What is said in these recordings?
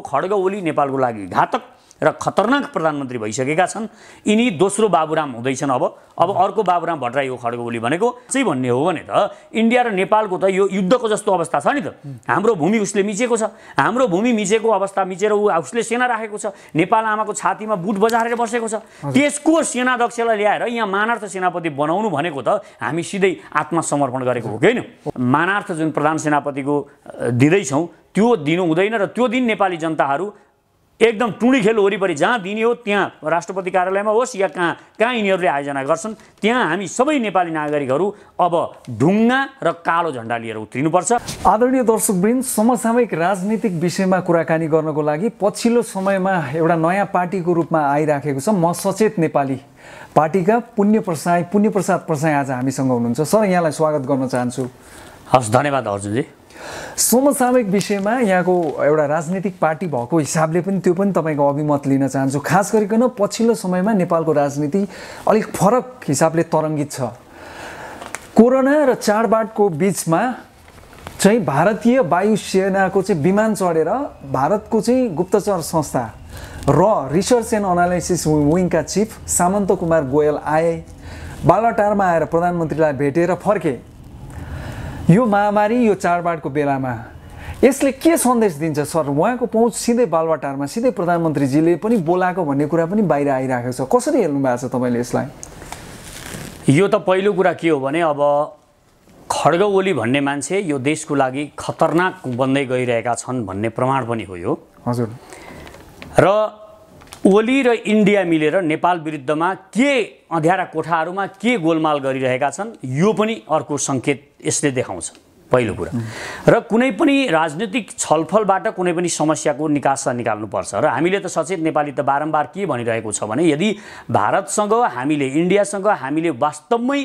खड्ग ओली नेपालको लागि घातक र खतरनाक प्रधानमन्त्री भइसकेका छन् यिनी दोस्रो बाबुराम हुँदैछन् अब अब अर्को बाबुराम भट्टराई हो खड्ग ओली भनेको चाहिँ भन्ने हो भने त इन्डिया र नेपालको त यो युद्धको जस्तो अवस्था छ नि त हाम्रो भूमि उसले मिचेको छ हाम्रो भूमि मिचेको अवस्था मिचेर ऊ उसले सेना राखेको छ नेपाल आमाको छातीमा बुट बजारेर बसेको छ त्यसको सेनाध्यक्षलाई ल्याएर यहाँ मानार्थ सेनापति बनाउनु भनेको त हामी सिधै आत्मसमर्पण गरेको हो कि होइन मानार्थ जुन प्रधान सेनापतिको दिँदैछौँ त्यो दिनु हुँदैन र त्यो दिन नेपाली जनताहरू एकदम टुँडी खेल वरिपरि जहाँ दिने हो त्यहाँ राष्ट्रपति कार्यालयमा होस् या कहाँ कहाँ यिनीहरूले आयोजना गर्छन् त्यहाँ हामी सबै नेपाली नागरिकहरू अब ढुङ्गा र कालो झन्डा लिएर उत्रिनुपर्छ आदरणीय दर्शकवृन्द समसामयिक राजनीतिक विषयमा कुराकानी गर्नको लागि पछिल्लो समयमा एउटा नयाँ पार्टीको रूपमा आइराखेको छ म सचेत नेपाली पार्टीका पुण्य प्रसाई पुण्य प्रसाई आज हामीसँग हुनुहुन्छ सर यहाँलाई स्वागत गर्न चाहन्छु हस् धन्यवाद हजुरजी समसामयिक विषयमा यहाँको एउटा राजनीतिक पार्टी भएको हिसाबले पनि त्यो पनि तपाईँको अभिमत लिन चाहन्छु खास गरिकन पछिल्लो समयमा नेपालको राजनीति अलिक फरक हिसाबले तरङ्गित छ कोरोना र चाडबाडको बिचमा चाहिँ भारतीय वायु सेनाको चाहिँ विमान चढेर भारतको चाहिँ गुप्तचर संस्था र रिसर्च एन्ड अनालाइसिस विङका चिफ सामन्त कुमार गोयल आए बालाटारमा आएर प्रधानमन्त्रीलाई भेटेर फर्के यो महामारी यो चाडबाडको बेलामा यसले के सन्देश दिन्छ सर उहाँको पहुँच सिधै बालवाटारमा सिधै प्रधानमन्त्रीजीले पनि बोलाएको भन्ने कुरा पनि बाहिर आइरहेको छ कसरी हेर्नु भएको छ तपाईँले यसलाई यो त पहिलो कुरा के हो भने अब खड्ग ओली भन्ने मान्छे यो देशको लागि खतरनाक बन्दै गइरहेका छन् भन्ने प्रमाण पनि हो यो हजुर र ओली र इन्डिया मिलेर नेपाल विरुद्धमा के अँध्यारा कोठाहरूमा के गोलमाल गरिरहेका छन् यो पनि अर्को सङ्केत यसले देखाउँछ पहिलो कुरा र कुनै पनि राजनीतिक छलफलबाट कुनै पनि समस्याको निकासा निकाल्नुपर्छ र हामीले त सचेत नेपाली त बारम्बार के भनिरहेको छ भने यदि भारतसँग हामीले इन्डियासँग हामीले वास्तवमै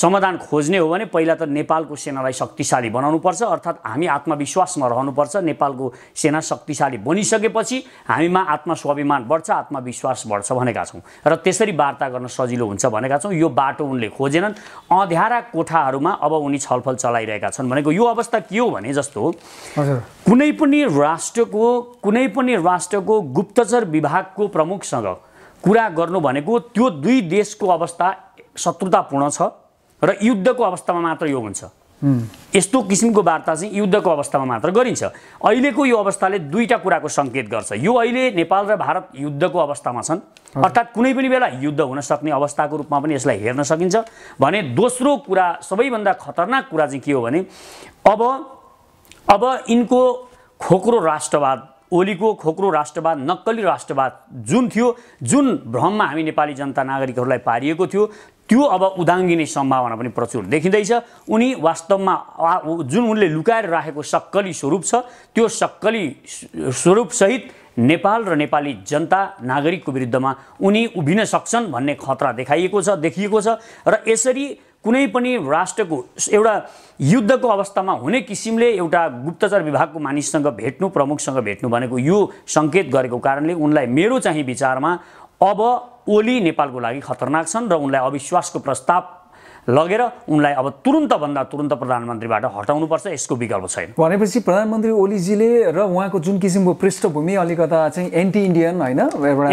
समाधान खोज्ने हो भने पहिला त नेपालको सेनालाई शक्तिशाली बनाउनुपर्छ अर्थात् हामी आत्मविश्वासमा रहनुपर्छ नेपालको सेना शक्तिशाली बनिसकेपछि हामीमा आत्मस्वाभिमान बढ्छ आत्मविश्वास बढ्छ भनेका छौँ र त्यसरी वार्ता गर्न सजिलो हुन्छ भनेका छौँ यो बाटो उनले खोजेनन् अँध्यारा कोठाहरूमा अब उनी छलफल चलाइरहेका छन् भनेको यो अवस्था के हो भने जस्तो कुनै पनि राष्ट्रको कुनै पनि राष्ट्रको गुप्तचर विभागको प्रमुखसँग कुरा गर्नु भनेको त्यो दुई देशको अवस्था शत्रुतापूर्ण छ र युद्धको अवस्थामा मात्र यो हुन्छ यस्तो किसिमको वार्ता चाहिँ युद्धको अवस्थामा मात्र गरिन्छ अहिलेको यो अवस्थाले दुईवटा कुराको सङ्केत गर्छ यो अहिले नेपाल र भारत युद्धको अवस्थामा छन् अर्थात् कुनै पनि बेला युद्ध हुन सक्ने अवस्थाको रूपमा पनि यसलाई हेर्न सकिन्छ भने दोस्रो कुरा सबैभन्दा खतरनाक कुरा चाहिँ के हो भने अब अब यिनको खोक्रो राष्ट्रवाद ओलीको खोक्रो राष्ट्रवाद नक्कली राष्ट्रवाद जुन थियो जुन भ्रममा हामी नेपाली जनता नागरिकहरूलाई पारिएको थियो त्यो अब उदाङ्गिने सम्भावना पनि प्रचुर देखिँदैछ उनी वास्तवमा जुन उनले लुकाएर राखेको सक्कली स्वरूप छ त्यो सक्कली स्वरूपसहित नेपाल र नेपाली जनता नागरिकको विरुद्धमा उनी उभिन सक्छन् भन्ने खतरा देखाइएको छ देखिएको छ र यसरी कुनै पनि राष्ट्रको एउटा युद्धको अवस्थामा हुने किसिमले एउटा गुप्तचर विभागको मानिससँग भेट्नु प्रमुखसँग भेट्नु भनेको यो सङ्केत गरेको कारणले उनलाई मेरो चाहिँ विचारमा अब ओली नेपालको लागि खतरनाक छन् र उनलाई अविश्वासको प्रस्ताव लगेर उनलाई अब तुरुन्तभन्दा तुरुन्त प्रधानमन्त्रीबाट हटाउनुपर्छ यसको विकल्प छैन भनेपछि प्रधानमन्त्री ओलीजीले र उहाँको जुन किसिमको पृष्ठभूमि अलिकता चाहिँ एन्टी इन्डियन होइन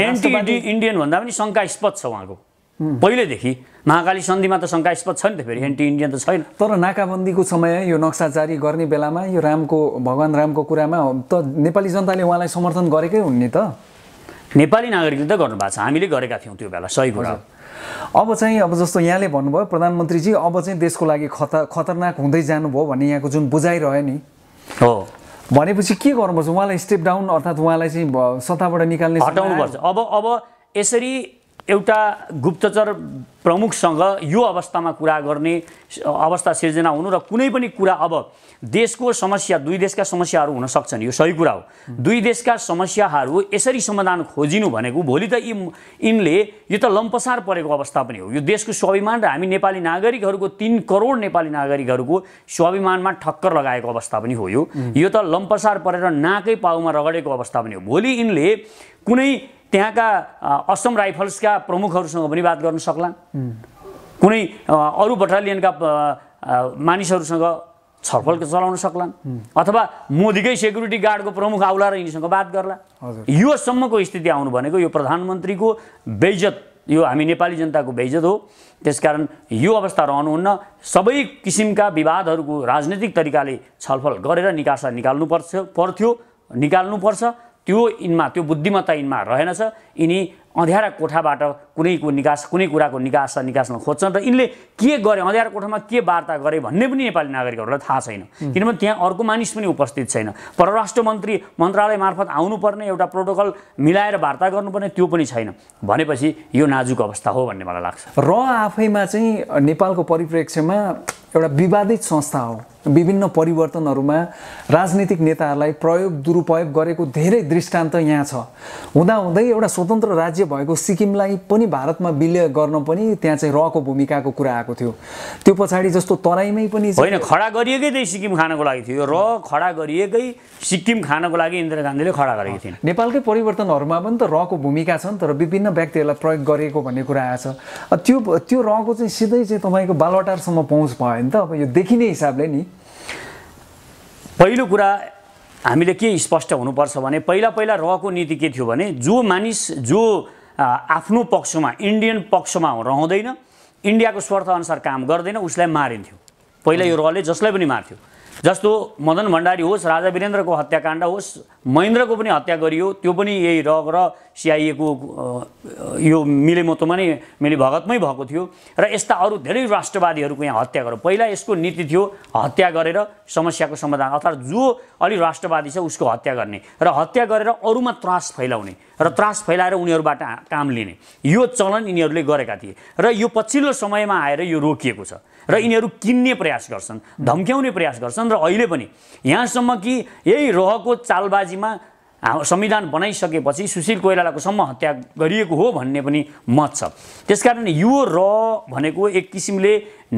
एन्टी इन्डियन भन्दा पनि शङ्कास्पद छ उहाँको Hmm. पहिलेदेखि महाकाली सन्धिमा त शङ्कास्पद छ नि त फेरि एन्टी इन्डियन त छैन तर नाकाबन्दीको समय यो नक्सा जारी गर्ने बेलामा यो रामको भगवान् रामको कुरामा त नेपाली जनताले उहाँलाई समर्थन गरेकै हुन् नि त नेपाली नागरिकले त गर्नु भएको छ हामीले गरेका थियौँ त्यो बेला सही कुरा अब चाहिँ अब जस्तो यहाँले भन्नुभयो प्रधानमन्त्रीजी अब चाहिँ देशको लागि खतर खतरनाक हुँदै जानुभयो भन्ने यहाँको जुन बुझाइ रह्यो नि हो भनेपछि के गर्नुपर्छ उहाँलाई स्टेप डाउन अर्थात् उहाँलाई चाहिँ सत्ताबाट निकाल्ने हटाउनुपर्छ अब अब यसरी एउटा गुप्तचर प्रमुखसँग यो अवस्थामा कुरा गर्ने अवस्था सिर्जना हुनु र कुनै पनि कुरा अब देशको समस्या दुई देशका समस्याहरू हुन सक्छन् यो सही कुरा हो दुई देशका समस्याहरू यसरी समाधान खोजिनु भनेको भोलि त यी यिनले यो त लम्पसार परेको अवस्था पनि हो यो देशको स्वाभिमान र हामी नेपाली नागरिकहरूको तिन करोड नेपाली नागरिकहरूको स्वाभिमानमा ठक्कर लगाएको अवस्था पनि हो यो त लम्पसार परेर नाकै पाउमा रगडेको अवस्था पनि हो भोलि यिनले कुनै त्यहाँका असम राइफल्सका प्रमुखहरूसँग पनि बात गर्न सक्ला कुनै अरू बटालियनका मानिसहरूसँग छलफल चलाउन सक्लान् अथवा मोदीकै सेक्युरिटी गार्डको प्रमुख आउला र यिनीसँग बात गर्ला योसम्मको स्थिति आउनु भनेको यो प्रधानमन्त्रीको बेइज्जत यो हामी नेपाली जनताको बेइज्जत हो त्यसकारण यो अवस्था रहनुहुन्न सबै किसिमका विवादहरूको राजनैतिक तरिकाले छलफल गरेर निकासा पर्छ पर्थ्यो निकाल्नुपर्छ त्यो यिनमा त्यो बुद्धिमत्ता यिनमा रहेनछ यिनी अँध्यारा कोठाबाट कुनैको निकास कुनै कुराको निकास निकास्न खोज्छन् र यिनले के गरे अँध्यारा कोठामा के वार्ता गरे भन्ने पनि नेपाली नागरिकहरूलाई थाहा छैन किनभने त्यहाँ अर्को मानिस पनि उपस्थित छैन परराष्ट्र मन्त्री मन्त्रालय मार्फत आउनुपर्ने एउटा प्रोटोकल मिलाएर वार्ता गर्नुपर्ने त्यो पनि छैन भनेपछि यो नाजुक अवस्था हो भन्ने मलाई लाग्छ र आफैमा चाहिँ नेपालको परिप्रेक्ष्यमा एउटा विवादित संस्था हो विभिन्न परिवर्तनहरूमा राजनीतिक नेताहरूलाई प्रयोग दुरुपयोग गरेको धेरै दृष्टान्त यहाँ छ हुँदाहुँदै एउटा स्वतन्त्र राज्य भएको सिक्किमलाई पनि भारतमा विलय गर्न पनि त्यहाँ चाहिँ रको भूमिकाको कुरा आएको थियो त्यो पछाडि जस्तो तराईमै पनि होइन खडा गरिएकै त्यही सिक्किम खानको लागि थियो र खडा गरिएकै सिक्किम खानको लागि इन्दिरा गान्धीले खडा गरेको थिएन नेपालकै परिवर्तनहरूमा पनि त रको भूमिका छन् तर विभिन्न व्यक्तिहरूलाई प्रयोग गरिएको भन्ने कुरा आएछ त्यो त्यो रको चाहिँ सिधै चाहिँ तपाईँको बालवाटारसम्म पहुँच भयो नि त अब यो देखिने हिसाबले नि पहिलो कुरा हामीले के स्पष्ट हुनुपर्छ भने पहिला पहिला रहको नीति के थियो भने जो मानिस जो आफ्नो पक्षमा इन्डियन पक्षमा रहँदैन इन्डियाको स्वार्थ अनुसार काम गर्दैन उसलाई मारिन्थ्यो पहिला यो रहले जसलाई पनि मार्थ्यो जस्तो मदन भण्डारी होस् राजा वीरेन्द्रको हत्याकाण्ड होस् महेन्द्रको पनि हत्या गरियो त्यो पनि यही र सिआइएको यो मिलेमोतोमा नै मिले भगतमै भएको थियो र यस्ता अरू धेरै राष्ट्रवादीहरूको यहाँ हत्या गर्यो पहिला यसको नीति थियो हत्या गरेर समस्याको समाधान अर्थात् जो अलि राष्ट्रवादी छ उसको हत्या गर्ने र हत्या गरेर अरूमा त्रास फैलाउने र त्रास फैलाएर उनीहरूबाट काम लिने यो चलन यिनीहरूले गरेका थिए र यो पछिल्लो समयमा आएर यो रोकिएको छ र यिनीहरू किन्ने प्रयास गर्छन् धम्क्याउने प्रयास गर्छन् र अहिले पनि यहाँसम्म कि यही रहको चालबाजीमा संविधान बनाइसकेपछि सुशील कोइरालाको सम्म हत्या गरिएको हो भन्ने पनि मत छ त्यसकारण यो र भनेको एक किसिमले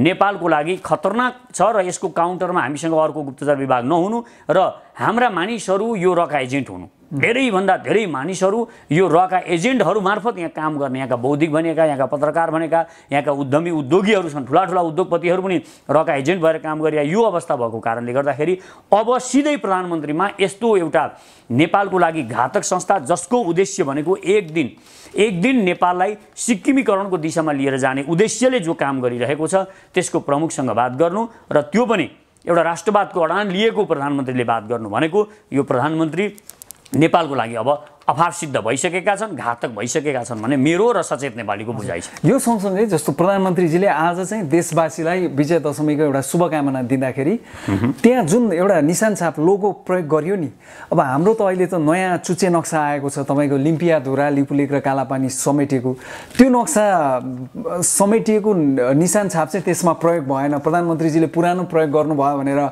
नेपालको लागि खतरनाक छ र यसको काउन्टरमा हामीसँग अर्को गुप्तचर विभाग नहुनु र हाम्रा मानिसहरू यो रका एजेन्ट हुनु धेरैभन्दा धेरै मानिसहरू यो रका एजेन्टहरू मार्फत यहाँ काम गर्ने यहाँका बौद्धिक भनेका यहाँका पत्रकार भनेका यहाँका उद्यमी उद्योगीहरू छन् ठुला ठुला उद्योगपतिहरू पनि रका एजेन्ट भएर काम गरे यो अवस्था भएको कारणले गर्दाखेरि अब सिधै प्रधानमन्त्रीमा यस्तो एउटा नेपालको लागि घातक संस्था जसको उद्देश्य भनेको एक दिन एक दिन नेपाललाई सिक्किमीकरणको दिशामा लिएर जाने उद्देश्यले जो काम गरिरहेको छ त्यसको प्रमुखसँग बात गर्नु र त्यो पनि एउटा राष्ट्रवादको अडान लिएको प्रधानमन्त्रीले बात गर्नु भनेको यो प्रधानमन्त्री नेपालको लागि अब अभाव सिद्ध भइसकेका छन् घातक भइसकेका छन् भने मेरो र सचेत नेपालीको बुझाइ छ यो सँगसँगै जस्तो प्रधानमन्त्रीजीले आज चाहिँ देशवासीलाई विजय दशमीको एउटा शुभकामना दिँदाखेरि त्यहाँ जुन एउटा निशान छाप लोगो प्रयोग गरियो नि अब हाम्रो त अहिले त नयाँ चुच्चे नक्सा आएको छ तपाईँको लिम्पिया धुरा लिपुलेक र कालापानी समेटेको त्यो नक्सा समेटिएको निशान छाप चाहिँ त्यसमा प्रयोग भएन प्रधानमन्त्रीजीले पुरानो प्रयोग गर्नुभयो भनेर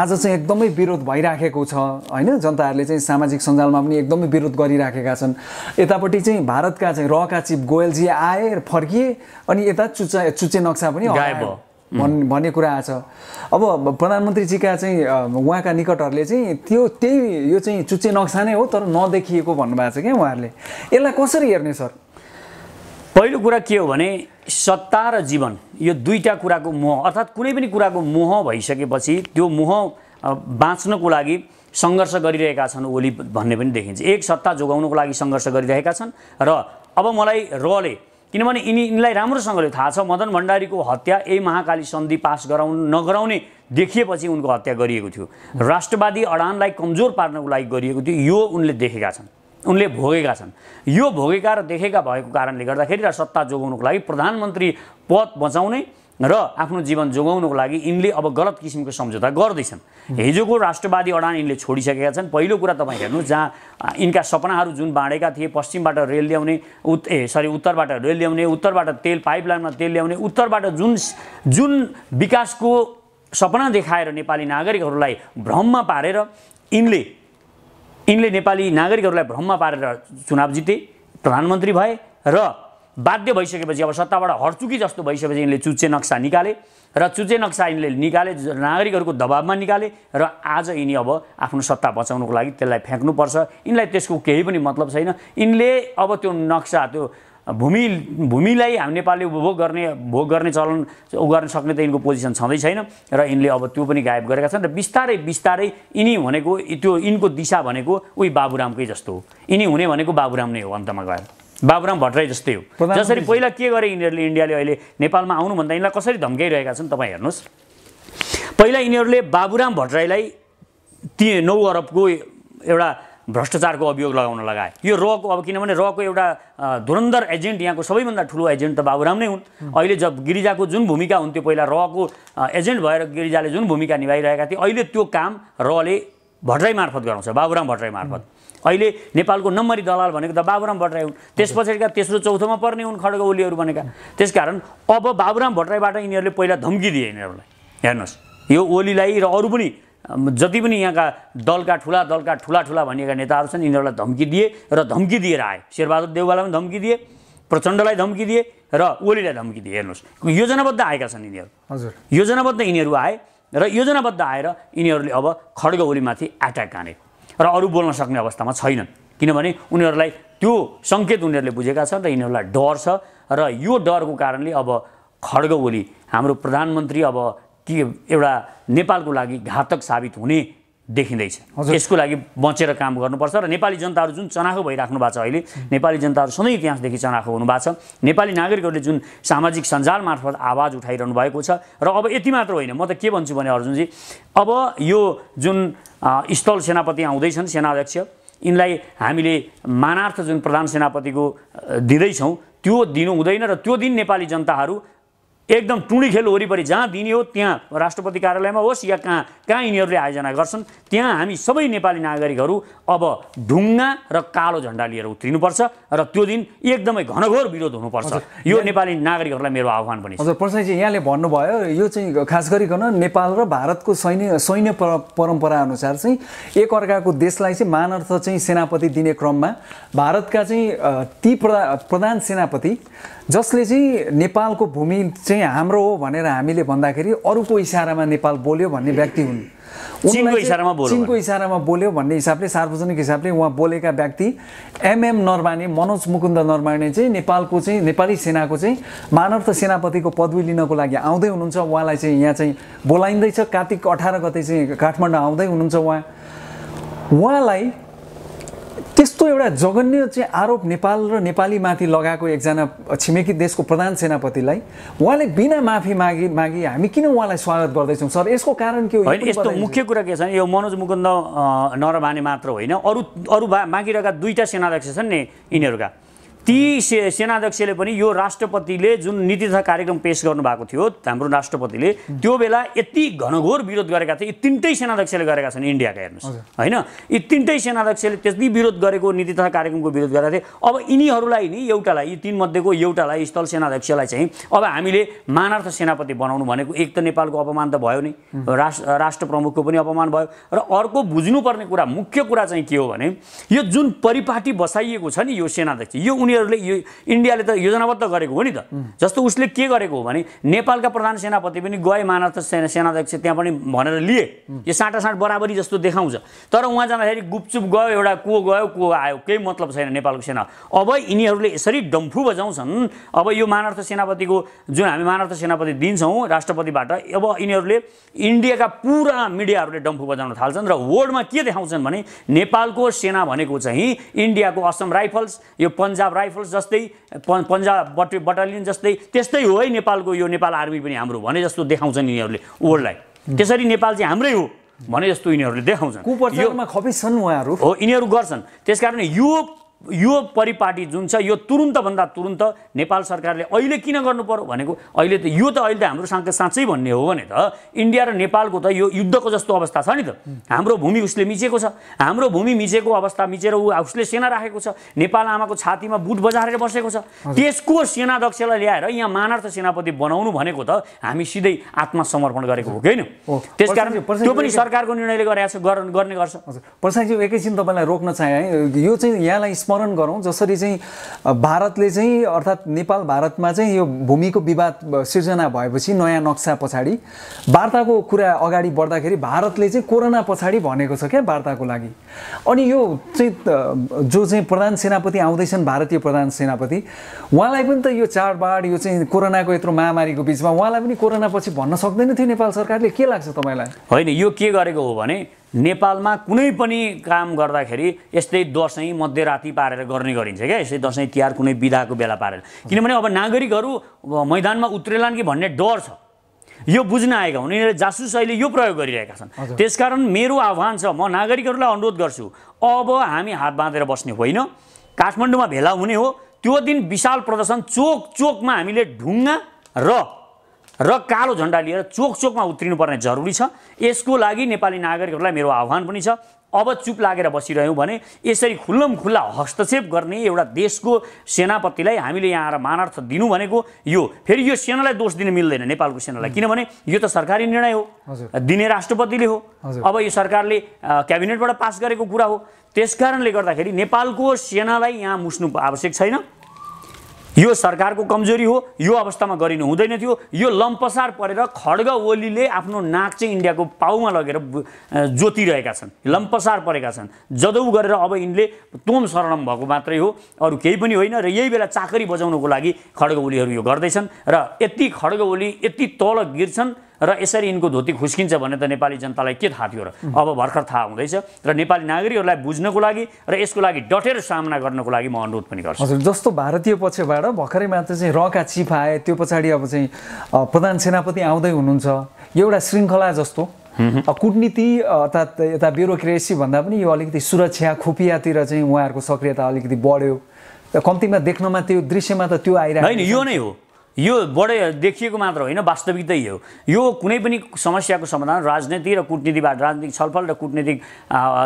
आज चाहिँ एकदमै विरोध भइराखेको छ होइन जनताहरूले चाहिँ सामाजिक सञ्जालमा पनि एकदमै विरोध गरि गरिराखेका छन् यतापट्टि चाहिँ भारतका चाहिँ रका चिप गोयलजी आए फर्किए अनि यता चुच्चा चुच्चे नक्सा पनि गायब भन्ने कुरा छ अब प्रधानमन्त्रीजीका चाहिँ उहाँका निकटहरूले चाहिँ त्यो त्यही यो चाहिँ चुच्चे नक्सा नै हो तर नदेखिएको भन्नुभएको छ क्या उहाँहरूले यसलाई कसरी हेर्ने सर पहिलो कुरा के हो भने सत्ता र जीवन यो दुईवटा कुराको मोह अर्थात् कुनै पनि कुराको मोह भइसकेपछि त्यो मोह बाँच्नको लागि सङ्घर्ष गरिरहेका छन् ओली भन्ने पनि देखिन्छ एक सत्ता जोगाउनको लागि सङ्घर्ष गरिरहेका छन् र अब मलाई रले किनभने यिनी यिनलाई राम्रोसँगले थाहा छ मदन भण्डारीको हत्या यही महाकाली सन्धि पास गराउनु नगराउने देखिएपछि उनको हत्या गरिएको थियो राष्ट्रवादी अडानलाई कमजोर पार्नको लागि गरिएको थियो यो उनले देखेका छन् उनले भोगेका छन् यो भोगेका र देखेका भएको कारणले गर्दाखेरि र सत्ता जोगाउनुको लागि प्रधानमन्त्री पद बचाउने र आफ्नो जीवन जोगाउनुको लागि यिनले अब गलत किसिमको सम्झौता गर्दैछन् हिजोको राष्ट्रवादी अडान यिनले छोडिसकेका छन् पहिलो कुरा तपाईँ हेर्नु जहाँ यिनका सपनाहरू जुन बाँडेका थिए पश्चिमबाट रेल ल्याउने उत् ए सरी उत्तरबाट रेल ल्याउने उत्तरबाट तेल पाइपलाइनमा तेल ल्याउने उत्तरबाट जुन जुन विकासको सपना देखाएर नेपाली नागरिकहरूलाई भ्रममा पारेर यिनले यिनले नेपाली नागरिकहरूलाई भ्रममा पारेर चुनाव जिते प्रधानमन्त्री भए र बाध्य भइसकेपछि अब सत्ताबाट हर्चुकी जस्तो भइसकेपछि यिनले चुच्चे नक्सा निकाले र चुच्चे नक्सा यिनले निकाले नागरिकहरूको दबाबमा निकाले र आज यिनी अब आफ्नो सत्ता बचाउनुको लागि त्यसलाई फ्याँक्नुपर्छ यिनलाई त्यसको केही पनि मतलब छैन यिनले अब त्यो नक्सा त्यो भूमि भूमिलाई हामी नेपालले उपभोग गर्ने भोग गर्ने चलन ऊ गर्न सक्ने त यिनको पोजिसन छँदै छैन र यिनले अब त्यो पनि गायब गरेका छन् र बिस्तारै बिस्तारै यिनी भनेको त्यो यिनको दिशा भनेको उही बाबुरामकै जस्तो हो यिनी हुने भनेको बाबुराम नै हो अन्तमा गएर बाबुराम भट्टराई जस्तै हो जसरी पहिला के गरे यिनीहरूले इन्डियाले अहिले नेपालमा आउनुभन्दा यिनीलाई कसरी धम्काइरहेका छन् तपाईँ हेर्नुहोस् पहिला यिनीहरूले बाबुराम भट्टराईलाई ती नौ अरबको एउटा भ्रष्टाचारको अभियोग लगाउन लगाए यो रको अब किनभने रको एउटा धुरन्धर एजेन्ट यहाँको सबैभन्दा ठुलो एजेन्ट त बाबुराम नै हुन् अहिले जब गिरिजाको जुन भूमिका हुन्थ्यो पहिला रको एजेन्ट भएर गिरिजाले जुन भूमिका निभाइरहेका थिए अहिले त्यो काम रले भट्टराई मार्फत गराउँछ बाबुराम भट्टराई मार्फत अहिले नेपालको नम्बरी दलाल भनेको त बाबुराम भट्टराई हुन् त्यस पछाडिका तेस्रो चौथोमा पर्ने हुन् खड्ग ओलीहरू भनेका त्यसकारण अब बाबुराम भट्टराईबाट यिनीहरूले पहिला धम्की दिए यिनीहरूलाई हेर्नुहोस् यो ओलीलाई र अरू पनि जति पनि यहाँका दलका ठुला दलका ठुला ठुला भनिएका नेताहरू छन् यिनीहरूलाई धम्की दिए र धम्की दिएर आए शेरबहादुर देउवालाई पनि धम्की दिए प्रचण्डलाई धम्की दिए र ओलीलाई धम्की दिए हेर्नुहोस् योजनाबद्ध आएका छन् यिनीहरू हजुर योजनाबद्ध यिनीहरू आए र योजनाबद्ध आएर यिनीहरूले अब खड्ग ओलीमाथि एट्याक हानेको र अरू बोल्न सक्ने अवस्थामा छैनन् किनभने उनीहरूलाई त्यो सङ्केत उनीहरूले बुझेका छन् र यिनीहरूलाई डर छ र यो डरको कारणले अब खड्ग ओली हाम्रो प्रधानमन्त्री अब के एउटा नेपालको लागि घातक साबित हुने देखिँदैछ यसको लागि बचेर काम गर्नुपर्छ र नेपाली जनताहरू जुन चनाखो भइराख्नु भएको छ अहिले नेपाली जनताहरू सधैँ इतिहासदेखि चनाखो हुनुभएको छ नेपाली नागरिकहरूले जुन सामाजिक सञ्जाल मार्फत आवाज उठाइरहनु भएको छ र अब यति मात्र होइन म त के भन्छु भने अर्जुनजी अब यो जुन स्थल सेनापति आउँदैछन् सेनाध्यक्ष यिनलाई हामीले मानार्थ जुन प्रधान सेनापतिको दिँदैछौँ त्यो दिनु हुँदैन र त्यो दिन नेपाली जनताहरू एकदम टुँडी खेल वरिपरि जहाँ दिने हो त्यहाँ राष्ट्रपति कार्यालयमा होस् या कहाँ कहाँ यिनीहरूले आयोजना गर्छन् त्यहाँ हामी सबै नेपाली नागरिकहरू अब ढुङ्गा र कालो झन्डा लिएर उत्रिनुपर्छ र त्यो दिन एकदमै घनघोर विरोध हुनुपर्छ यो नेपाली नागरिकहरूलाई मेरो आह्वान पनि हजुर प्रसाईजी यहाँले भन्नुभयो यो चाहिँ खास गरिकन नेपाल र भारतको सैन्य सैन्य परम्परा अनुसार चाहिँ एकअर्काको देशलाई चाहिँ मानर्थ चाहिँ सेनापति दिने क्रममा भारतका चाहिँ ती प्रधान सेनापति जसले चाहिँ नेपालको भूमि चाहिँ चाहिँ हाम्रो हो भनेर हामीले भन्दाखेरि अरूको इसारामा नेपाल बोल्यो भन्ने व्यक्ति हुन् चिनको इसारामा बोल्यो भन्ने हिसाबले सार्वजनिक हिसाबले उहाँ बोलेका व्यक्ति एमएम नरमाने मनोज मुकुन्द नरमाने चाहिँ नेपालको चाहिँ नेपाली सेनाको चाहिँ त सेनापतिको पदवी लिनको लागि आउँदै हुनुहुन्छ उहाँलाई चाहिँ यहाँ चाहिँ बोलाइँदैछ कार्तिक अठार गते चाहिँ काठमाडौँ आउँदै हुनुहुन्छ उहाँ उहाँलाई त्यस्तो एउटा जघन्य चाहिँ आरोप नेपाल र नेपालीमाथि लगाएको एकजना छिमेकी देशको प्रधान सेनापतिलाई उहाँले बिना माफी मागी मागी हामी किन उहाँलाई स्वागत गर्दैछौँ सर यसको कारण के हो यस्तो मुख्य कुरा के छ यो मनोज मुकुन्द नरभाने मात्र होइन अरू अरू मागिरहेका दुईवटा सेनाध्यक्ष छन् नि यिनीहरूका ती से सेनाध्यक्षले पनि यो राष्ट्रपतिले जुन नीति तथा कार्यक्रम पेस गर्नुभएको थियो हाम्रो राष्ट्रपतिले त्यो बेला यति घनघोर विरोध गरेका थिए यी तिनटै सेनाध्यक्षले गरेका छन् इन्डियाका हेर्नुहोस् होइन यी तिनटै सेनाध्यक्षले त्यति विरोध गरेको नीति तथा कार्यक्रमको विरोध गरेका थिए अब यिनीहरूलाई नि एउटालाई यी तिनमध्येको एउटालाई स्थल सेनाध्यक्षलाई चाहिँ अब हामीले मानार्थ सेनापति बनाउनु भनेको एक त नेपालको अपमान त भयो नि राष्ट्र राष्ट्र प्रमुखको पनि अपमान भयो र अर्को बुझ्नुपर्ने कुरा मुख्य कुरा चाहिँ के हो भने यो जुन परिपाटी बसाइएको छ नि यो सेनाध्यक्ष यो उनीहरू उनीहरूले यो इन्डियाले त योजनाबद्ध गरेको हो नि त जस्तो उसले के गरेको हो भने नेपालका प्रधान सेनापति पनि गए मानव सेना सेनाध्यक्ष त्यहाँ पनि भनेर लिए यो साँटा साँट बराबरी जस्तो देखाउँछ तर उहाँ जाँदाखेरि गुपचुप गयो एउटा को गयो को आयो केही मतलब छैन नेपालको सेना अब यिनीहरूले यसरी डम्फू बजाउँछन् अब यो मानार्थ सेनापतिको जुन हामी मानर्थ सेनापति दिन्छौँ राष्ट्रपतिबाट अब यिनीहरूले इन्डियाका पुरा मिडियाहरूले डम्फू बजाउन थाल्छन् र वर्ल्डमा के देखाउँछन् भने नेपालको सेना भनेको चाहिँ इन्डियाको असम राइफल्स यो पन्जाब राइफल्स राइफल्स जस्तै पन्जाब बट बटालियन जस्तै त्यस्तै हो है नेपालको यो नेपाल आर्मी पनि हाम्रो भने जस्तो देखाउँछन् यिनीहरूले वर्ल्डलाई त्यसरी नेपाल चाहिँ हाम्रै हो भने जस्तो यिनीहरूले देखाउँछन् खपिन्छन् उहाँहरू हो यिनीहरू गर्छन् त्यसकारण कारण यो यो परिपाटी जुन छ यो तुरुन्तभन्दा तुरुन्त नेपाल सरकारले अहिले किन गर्नु पर्यो भनेको अहिले त यो त अहिले त हाम्रो साङ्क साँच्चै भन्ने हो भने त इन्डिया र नेपालको त यो युद्धको जस्तो अवस्था छ नि त हाम्रो भूमि उसले मिचेको छ हाम्रो भूमि मिचेको अवस्था मिचेर ऊ उसले सेना राखेको छ नेपाल आमाको छातीमा बुट बजारेर बसेको छ त्यसको सेनाध्यक्षलाई ल्याएर यहाँ मानार्थ सेनापति बनाउनु भनेको त हामी सिधै आत्मसमर्पण गरेको हो कि होइन त्यसकारण त्यो पनि सरकारको निर्णयले गरेको छ गर्ने गर्छ प्रसादज्यू एकैछिन तपाईँलाई रोक्न चाहे है यो चाहिँ यहाँलाई स्मरण गरौँ जसरी चाहिँ भारतले चाहिँ अर्थात् नेपाल भारतमा चाहिँ यो भूमिको विवाद सिर्जना भएपछि नयाँ नक्सा पछाडि वार्ताको कुरा अगाडि बढ्दाखेरि भारतले चाहिँ कोरोना पछाडि भनेको छ क्या वार्ताको लागि अनि यो चाहिँ जो चाहिँ प्रधान सेनापति आउँदैछन् भारतीय प्रधान सेनापति उहाँलाई पनि त यो चाडबाड यो चाहिँ कोरोनाको यत्रो महामारीको बिचमा उहाँलाई पनि कोरोना पछि भन्न सक्दैन थियो नेपाल सरकारले के लाग्छ तपाईँलाई होइन यो के गरेको हो भने नेपालमा कुनै पनि काम गर्दाखेरि यस्तै दसैँ मध्यराति पारेर गर्ने गरिन्छ क्या यस्तै दसैँ तिहार कुनै विधाको बेला पारेर किनभने अब नागरिकहरू मैदानमा उत्रेलान् कि भन्ने डर छ यो बुझ्न आएका हुन् यिनीहरूले जासुस अहिले यो प्रयोग गरिरहेका छन् त्यसकारण मेरो आह्वान छ म नागरिकहरूलाई अनुरोध गर्छु अब हामी हात बाँधेर बस्ने होइन काठमाडौँमा भेला हुने हो त्यो दिन विशाल प्रदर्शन चोक चोकमा हामीले ढुङ्गा र र कालो झन्डा लिएर चोक चोकमा उत्रिनुपर्ने जरुरी छ यसको लागि नेपाली नागरिकहरूलाई मेरो आह्वान पनि छ अब चुप लागेर बसिरह्यौँ भने यसरी खुल्लम खुल्ला हस्तक्षेप गर्ने एउटा देशको सेनापतिलाई हामीले यहाँ आएर मानार्थ दिनु भनेको यो फेरि यो सेनालाई दोष दिन मिल्दैन नेपालको सेनालाई किनभने यो त सरकारी निर्णय हो दिने राष्ट्रपतिले हो अब यो सरकारले क्याबिनेटबाट पास गरेको कुरा हो त्यस कारणले गर्दाखेरि नेपालको सेनालाई यहाँ मुस्नु आवश्यक छैन यो सरकारको कमजोरी हो यो अवस्थामा गरिनु हुँदैन थियो यो लम्पसार परेर खड्ग ओलीले आफ्नो नाक चाहिँ इन्डियाको पाउमा लगेर जोतिरहेका छन् लम्पसार परेका छन् जदौ गरेर अब यिनले तोम शरणम भएको मात्रै हो अरू केही पनि होइन र यही बेला चाकरी बजाउनको लागि खड्ग ओलीहरू यो गर्दैछन् र यति खड्ग ओली यति तल गिर्छन् र यसरी यिनको धोती खुस्किन्छ भने त नेपाली जनतालाई के थाहा थियो र अब भर्खर थाहा हुँदैछ र नेपाली नागरिकहरूलाई बुझ्नको लागि र यसको लागि डटेर सामना गर्नको लागि म अनुरोध पनि गर्छु हजुर जस्तो भारतीय पक्षबाट भर्खरै मात्र चाहिँ रका चिफ आए त्यो पछाडि अब चाहिँ प्रधान सेनापति आउँदै हुनुहुन्छ एउटा श्रृङ्खला जस्तो कुटनीति अर्थात् यता ब्युरोक्रेसी भन्दा पनि यो अलिकति सुरक्षा खुफियातिर चाहिँ उहाँहरूको सक्रियता अलिकति बढ्यो कम्तीमा देख्नमा त्यो दृश्यमा त त्यो आइरहेको होइन यो नै हो यो बडै देखिएको मात्र होइन वास्तविकतै हो यो कुनै पनि समस्याको समाधान राजनीति र कुटनीतिबाट राजनीतिक छलफल र कुटनीतिक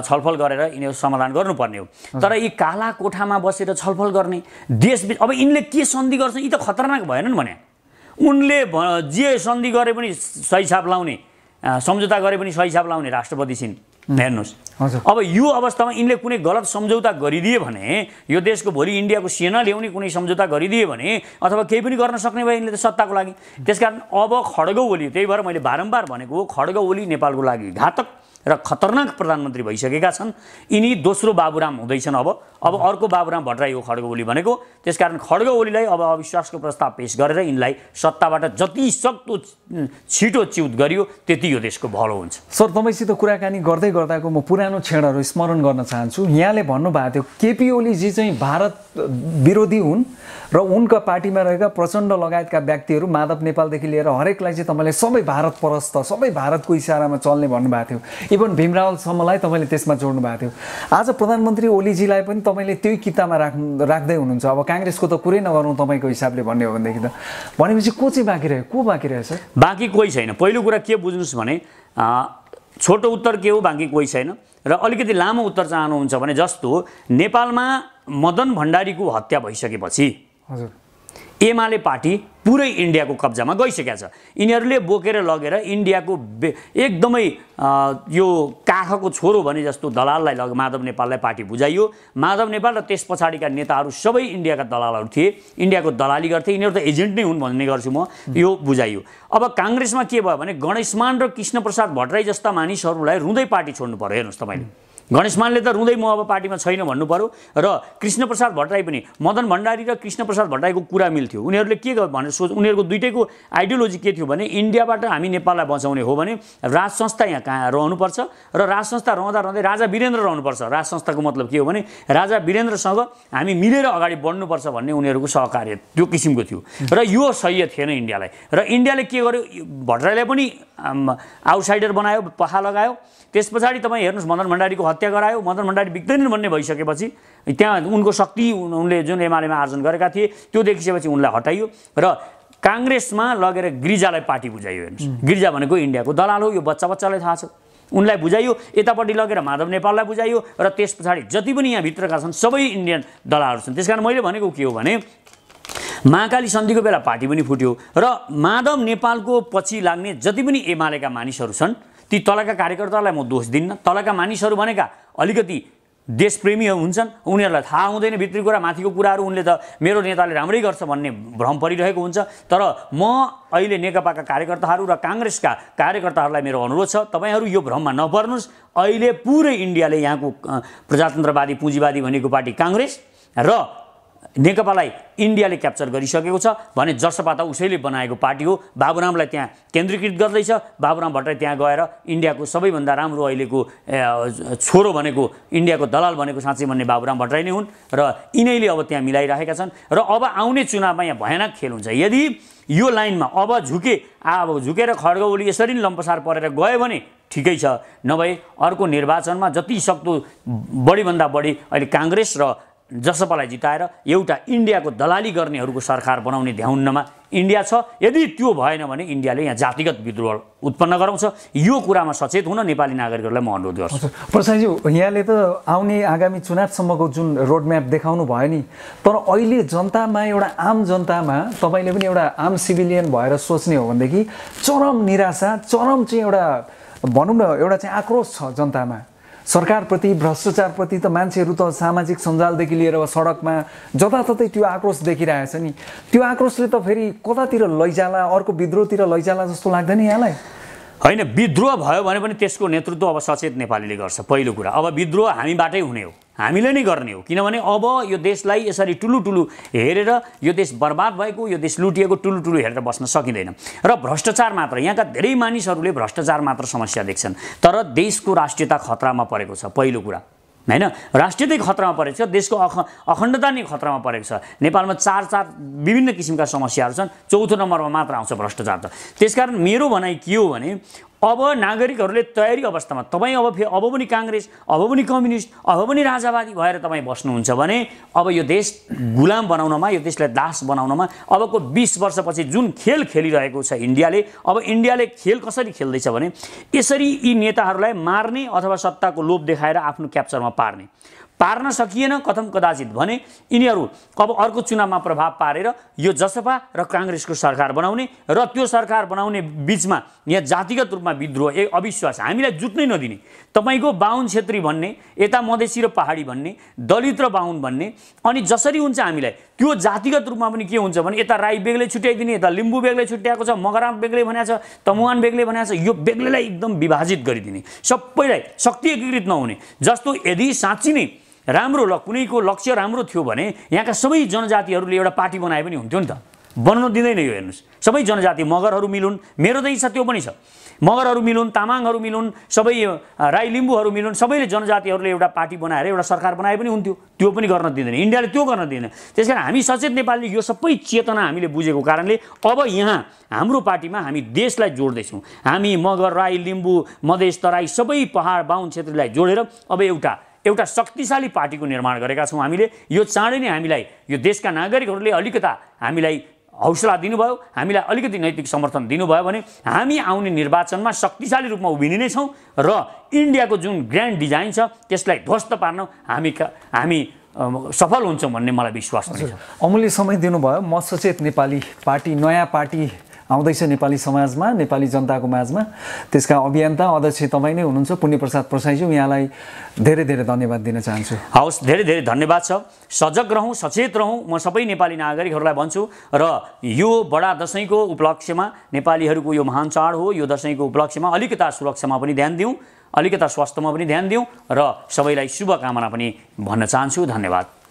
छलफल गरेर यिनीहरू समाधान गर्नुपर्ने हो तर यी काला कोठामा बसेर छलफल गर्ने देश अब यिनले के सन्धि गर्छन् यी त खतरनाक भएनन् भने उनले जे सन्धि गरे पनि सही छाप लाउने सम्झौता गरे पनि सही हिसाब लाउने राष्ट्रपति छिन् हेर्नुहोस् हजुर अब यो अवस्थामा यिनले कुनै गलत सम्झौता गरिदिए भने यो देशको भोलि इन्डियाको सेना ल्याउने कुनै सम्झौता गरिदिए भने अथवा केही पनि गर्न सक्ने भयो यिनले त सत्ताको लागि त्यसकारण अब खड्ग ओली त्यही भएर मैले बारम्बार भनेको खड्ग ओली नेपालको लागि घातक र खतरनाक प्रधानमन्त्री भइसकेका छन् यिनी दोस्रो बाबुराम हुँदैछन् अब अब अर्को बाबुराम भट्टराई हो खड्ग ओली भनेको त्यसकारण खड्ग ओलीलाई अब अविश्वासको प्रस्ताव पेस गरेर यिनलाई सत्ताबाट जति सक्दो छिटो च्युत गरियो त्यति यो देशको भलो हुन्छ सर तपाईँसित कुराकानी गर्दै गर्दाको म पुरानो क्षणहरू स्मरण गर्न चाहन्छु यहाँले भन्नुभएको थियो केपी ओलीजी चाहिँ भारत विरोधी हुन् र उनका पार्टीमा रहेका प्रचण्ड लगायतका व्यक्तिहरू माधव नेपालदेखि लिएर हरेकलाई चाहिँ तपाईँले सबै भारत परस्त सबै भारतको इसारामा चल्ने भन्नुभएको थियो इभन भीमरावलसम्मलाई तपाईँले त्यसमा जोड्नु भएको थियो आज प्रधानमन्त्री ओलीजीलाई पनि तपाईँले त्यही किताबमा राख्नु राख्दै हुनुहुन्छ अब काङ्ग्रेसको त कुरै नगरौँ तपाईँको हिसाबले भन्ने हो भनेदेखि त भनेपछि को चाहिँ बाँकी रह्यो को बाँकी रहेछ बाँकी कोही छैन पहिलो कुरा के बुझ्नुहोस् भने छोटो उत्तर के हो बाँकी कोही छैन र अलिकति लामो उत्तर चाहनुहुन्छ भने जस्तो नेपालमा मदन भण्डारीको हत्या भइसकेपछि हजुर एमाले पार्टी पुरै इन्डियाको कब्जामा गइसकेको छ यिनीहरूले बोकेर लगेर इन्डियाको बे एकदमै यो काखको छोरो भने जस्तो दलाललाई लग माधव नेपाललाई पार्टी बुझाइयो माधव नेपाल र त्यस पछाडिका नेताहरू सबै इन्डियाका दलालहरू थिए इन्डियाको दलाली गर्थे यिनीहरू त एजेन्ट नै हुन् भन्ने गर्छु म यो बुझाइयो अब काङ्ग्रेसमा के भयो भने गणेशमान र कृष्णप्रसाद भट्टराई जस्ता मानिसहरूलाई रुँदै पार्टी छोड्नु पऱ्यो हेर्नुहोस् तपाईँले गणेशमानले त रुँदै म अब पार्टीमा छैन भन्नु पऱ्यो र कृष्णप्रसाद भट्टराई पनि मदन भण्डारी र कृष्णप्रसाद भट्टराईको कुरा मिल्थ्यो उनीहरूले के भनेर सोच उनीहरूको दुइटैको आइडियोलोजी के थियो भने इन्डियाबाट हामी नेपाललाई बचाउने हो भने राज संस्था यहाँ कहाँ रहनुपर्छ र राज संस्था रहँदा रहँदै राजा वीरेन्द्र रहनुपर्छ राज संस्थाको मतलब के हो भने राजा वीरेन्द्रसँग हामी मिलेर अगाडि बढ्नुपर्छ भन्ने उनीहरूको सहकार्य त्यो किसिमको थियो र यो सह्य थिएन इन्डियालाई र इन्डियाले के गर्यो भट्टराईलाई पनि आउटसाइडर बनायो पखा लगायो त्यस पछाडि तपाईँ हेर्नुहोस् मदन भण्डारीको हत्या हत्या गरायो मदन भण्डारी बिग्दैनन् भन्ने भइसकेपछि त्यहाँ उनको शक्ति उनले जुन एमालेमा आर्जन गरेका थिए त्यो देखिसकेपछि उनलाई हटाइयो र काङ्ग्रेसमा लगेर गिरिजालाई पार्टी बुझाइयो हेर्नुहोस् गिरिजा भनेको इन्डियाको दलाल हो यो बच्चा बच्चालाई थाहा छ उनलाई बुझाइयो यतापट्टि लगेर माधव नेपाललाई बुझाइयो र त्यस पछाडि जति पनि यहाँभित्रका छन् सबै इन्डियन दलालहरू छन् त्यस कारण मैले भनेको के हो भने महाकाली सन्धिको बेला पार्टी पनि फुट्यो र माधव नेपालको पछि लाग्ने जति पनि एमालेका मानिसहरू छन् ती तलका कार्यकर्तालाई म दोष दिन्न तलका मानिसहरू भनेका अलिकति देशप्रेमी हुन्छन् उनीहरूलाई थाहा हुँदैन भित्री कुरा माथिको कुराहरू उनले त मेरो नेताले राम्रै गर्छ भन्ने भ्रम परिरहेको हुन्छ तर म अहिले नेकपाका कार्यकर्ताहरू र काङ्ग्रेसका कार्यकर्ताहरूलाई मेरो अनुरोध छ तपाईँहरू यो भ्रममा नपर्नुहोस् अहिले पुरै इन्डियाले यहाँको प्रजातन्त्रवादी पुँजीवादी भनेको पार्टी काङ्ग्रेस र नेकपालाई इन्डियाले क्याप्चर गरिसकेको छ भने जसपा त उसैले बनाएको पार्टी हो बाबुरामलाई त्यहाँ केन्द्रीकृत गर्दैछ बाबुराम भट्टराई त्यहाँ गएर इन्डियाको सबैभन्दा राम्रो अहिलेको छोरो भनेको इन्डियाको दलाल भनेको साँच्चै भन्ने बाबुराम भट्टराई नै हुन् र यिनैले अब त्यहाँ मिलाइरहेका छन् र अब आउने चुनावमा यहाँ भयानक खेल हुन्छ यदि यो लाइनमा अब झुके आ अब झुकेर खड्गौली यसरी नै लम्पसार परेर गयो भने ठिकै छ नभए अर्को निर्वाचनमा जति सक्दो बढीभन्दा बढी अहिले काङ्ग्रेस र जसपालाई जिताएर एउटा इन्डियाको दलाली गर्नेहरूको सरकार बनाउने ध्याउन्नमा इन्डिया छ यदि त्यो भएन भने इन्डियाले यहाँ जातिगत विद्रोह उत्पन्न गराउँछ यो कुरामा सचेत हुन नेपाली नागरिकहरूलाई म अनुरोध गर्छु प्रसादज्यू यहाँले त आउने आगामी चुनावसम्मको जुन रोडम्याप देखाउनु भयो नि तर अहिले जनतामा एउटा आम जनतामा तपाईँले पनि एउटा आम सिभिलियन भएर सोच्ने हो भनेदेखि चरम निराशा चरम चाहिँ एउटा भनौँ न एउटा चाहिँ आक्रोश छ जनतामा सरकारप्रति भ्रष्टाचारप्रति त मान्छेहरू त सामाजिक सञ्जालदेखि लिएर सडकमा जताततै त्यो आक्रोश देखिरहेछ नि त्यो आक्रोशले त फेरि कतातिर लैजाला अर्को विद्रोहतिर लैजाला जस्तो लाग्दैन यहाँलाई होइन विद्रोह भयो भने पनि त्यसको नेतृत्व अब सचेत नेपालीले गर्छ पहिलो कुरा अब विद्रोह हामीबाटै हुने हो हामीले नै गर्ने हो किनभने अब यो देशलाई यसरी टुलु टुलु हेरेर यो देश बर्बाद भएको यो देश लुटिएको टुलु टुलु हेरेर बस्न सकिँदैन र भ्रष्टाचार मात्र यहाँका धेरै मानिसहरूले भ्रष्टाचार मात्र समस्या देख्छन् तर देशको राष्ट्रियता खतरामा परेको छ पहिलो कुरा होइन राष्ट्रियतै खतरामा परेको छ देशको अख अखण्डता नै खतरामा परेको छ नेपालमा चार चार विभिन्न किसिमका समस्याहरू छन् चौथो नम्बरमा मात्र आउँछ भ्रष्टाचार त त्यसकारण मेरो भनाइ के हो भने अब नागरिकहरूले तयारी अवस्थामा तपाईँ अब फेरि अब पनि काङ्ग्रेस अब पनि कम्युनिस्ट अब पनि राजावादी भएर तपाईँ बस्नुहुन्छ भने अब यो देश गुलाम बनाउनमा यो देशलाई दास बनाउनमा अबको बिस वर्षपछि जुन खेल खेलिरहेको छ इन्डियाले अब इन्डियाले खेल कसरी खेल्दैछ भने यसरी यी नेताहरूलाई मार्ने अथवा सत्ताको लोभ देखाएर आफ्नो क्याप्चरमा पार्ने पार्न सकिएन कथम कदाचित भने यिनीहरू अब अर्को चुनावमा प्रभाव पारेर यो जसपा र काङ्ग्रेसको सरकार बनाउने र त्यो सरकार बनाउने बिचमा यहाँ जातिगत रूपमा विद्रोह ए अविश्वास हामीलाई जुट्नै नदिने तपाईँको बाहुन छेत्री भन्ने यता मधेसी र पहाडी भन्ने दलित र बाहुन भन्ने अनि जसरी हुन्छ हामीलाई त्यो जातिगत रूपमा पनि के हुन्छ भने यता राई बेग्लै छुट्याइदिने यता लिम्बू बेग्लै छुट्याएको छ मगराम बेग्लै भनेको छ तमुवान बेग्लै भनेको छ यो बेग्लैलाई एकदम विभाजित गरिदिने सबैलाई शक्ति एकीकृत नहुने जस्तो यदि साँच्ची नै राम्रो ल कुनैको लक्ष्य राम्रो थियो भने यहाँका सबै जनजातिहरूले एउटा पार्टी बनाए पनि हुन्थ्यो नि त बनाउन दिँदैन यो हेर्नुहोस् सबै जनजाति मगरहरू मिलुन् मेरो चाहिँ इच्छा त्यो पनि छ मगरहरू मिलुन् तामाङहरू मिलुन् सबै राई लिम्बूहरू मिलुन् सबैले जनजातिहरूले एउटा पार्टी बनाएर एउटा सरकार बनाए पनि हुन्थ्यो त्यो पनि गर्न दिँदैन इन्डियाले त्यो गर्न दिँदैन त्यस कारण हामी सचेत नेपालले यो सबै चेतना हामीले बुझेको कारणले अब यहाँ हाम्रो पार्टीमा हामी देशलाई जोड्दैछौँ हामी मगर राई लिम्बू मधेस तराई सबै पहाड बाहुन क्षेत्रलाई जोडेर अब एउटा एउटा शक्तिशाली पार्टीको निर्माण गरेका छौँ हामीले यो चाँडै नै हामीलाई यो देशका नागरिकहरूले अलिकता हामीलाई हौसला दिनुभयो हामीलाई अलिकति नैतिक समर्थन दिनुभयो भने हामी आउने निर्वाचनमा शक्तिशाली रूपमा उभिने नै छौँ र इन्डियाको जुन ग्रान्ड डिजाइन छ त्यसलाई ध्वस्त पार्न हामी हामी सफल हुन्छौँ भन्ने मलाई विश्वास छ अमूल्य समय दिनुभयो म सचेत नेपाली पार्टी नयाँ पार्टी आउँदैछ नेपाली समाजमा नेपाली जनताको माझमा त्यसका अभियन्ता अध्यक्ष तपाईँ नै हुनुहुन्छ पुण्यप्रसाद प्रसाईज्यू यहाँलाई धेरै धेरै धन्यवाद दिन चाहन्छु हवस् धेरै धेरै धन्यवाद छ सजग रहौँ सचेत रहँ म सबै नेपाली नागरिकहरूलाई भन्छु र यो बडा दसैँको उपलक्ष्यमा नेपालीहरूको यो महान चाड हो यो दसैँको उपलक्ष्यमा अलिकता सुरक्षामा पनि ध्यान दिउँ अलिकता स्वास्थ्यमा पनि ध्यान दिउँ र सबैलाई शुभकामना पनि भन्न चाहन्छु धन्यवाद